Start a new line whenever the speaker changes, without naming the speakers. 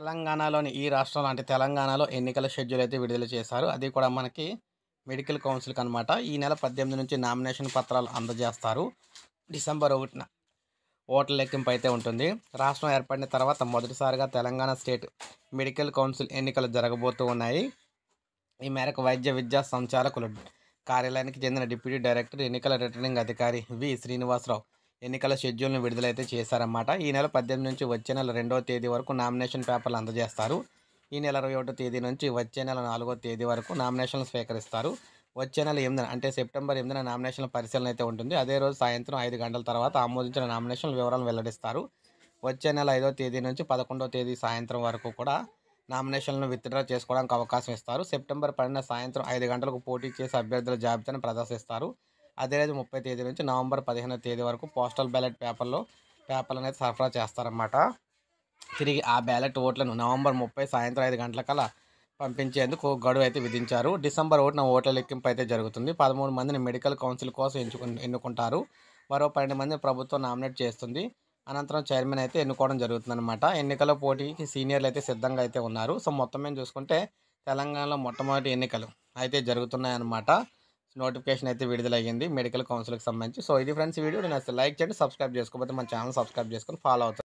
తెలంగాణలోని ఈ రాష్ట్రం లాంటి తెలంగాణలో ఎన్నికల షెడ్యూల్ అయితే విడుదల చేశారు అది కూడా మనకి మెడికల్ కౌన్సిల్కి అనమాట ఈ నెల పద్దెనిమిది నుంచి నామినేషన్ పత్రాలు అందజేస్తారు డిసెంబర్ ఒకటిన ఓట్ల లెక్కింపు అయితే ఉంటుంది రాష్ట్రం ఏర్పడిన తర్వాత మొదటిసారిగా తెలంగాణ స్టేట్ మెడికల్ కౌన్సిల్ ఎన్నికలు జరగబోతూ ఉన్నాయి ఈ మేరకు వైద్య విద్యా సంచాలకులు కార్యాలయానికి చెందిన డిప్యూటీ డైరెక్టర్ ఎన్నికల రిటర్నింగ్ అధికారి వి శ్రీనివాసరావు ఎన్నికల షెడ్యూల్ను విడుదలైతే చేశారన్నమాట ఈ నెల పద్దెనిమిది నుంచి వచ్చే నెల రెండవ తేదీ వరకు నామినేషన్ పేపర్లు అందజేస్తారు ఈ నెల ఇరవై ఒకటో తేదీ నుంచి వచ్చే నెల నాలుగో తేదీ వరకు నామినేషన్లు స్వీకరిస్తారు వచ్చే నెల ఎనిమిదిన అంటే సెప్టెంబర్ ఎనిమిదిన నామినేషన్ల పరిశీలన అయితే ఉంటుంది అదే రోజు సాయంత్రం ఐదు గంటల తర్వాత ఆమోదించిన నామినేషన్ల వివరాలను వెల్లడిస్తారు వచ్చే నెల ఐదో తేదీ నుంచి పదకొండో తేదీ సాయంత్రం వరకు కూడా నామినేషన్లను విత్డ్రా చేసుకోవడానికి అవకాశం ఇస్తారు సెప్టెంబర్ పన్నెండు సాయంత్రం ఐదు గంటలకు పోటీ చేసే అభ్యర్థుల జాబితాను ప్రదర్శిస్తారు రోజు ముప్పై తేదీ నుంచి నవంబర్ పదిహేనో తేదీ వరకు పోస్టల్ బ్యాలెట్ పేపర్లో పేపర్లు అనేది సరఫరా చేస్తారన్నమాట తిరిగి ఆ బ్యాలెట్ ఓట్లను నవంబర్ ముప్పై సాయంత్రం ఐదు గంటల పంపించేందుకు గడువు అయితే విధించారు డిసెంబర్ ఒకటిన ఓట్ల లెక్కింపు అయితే జరుగుతుంది పదమూడు మందిని మెడికల్ కౌన్సిల్ కోసం ఎంచుకు ఎన్నుకుంటారు మరో పన్నెండు మందిని ప్రభుత్వం నామినేట్ చేస్తుంది అనంతరం చైర్మన్ అయితే ఎన్నుకోవడం జరుగుతుందన్నమాట ఎన్నికల పోటీకి సీనియర్లు అయితే సిద్ధంగా అయితే ఉన్నారు సో మొత్తం మేము చూసుకుంటే తెలంగాణలో మొట్టమొదటి ఎన్నికలు అయితే జరుగుతున్నాయన్నమాట నోటిఫికేషన్ అయితే విడుదలయ్యింది మెడికల్ కౌన్సిల్కి సంబంధించి సో ఇది ఫ్రెండ్స్ వీడియో నేను అసలు లైక్ చేయండి సబ్స్క్రైబ్ చేసుకోకపోతే మన ఛానల్ సబ్స్క్రైబ్ చేసుకొని ఫాలో అవుతాను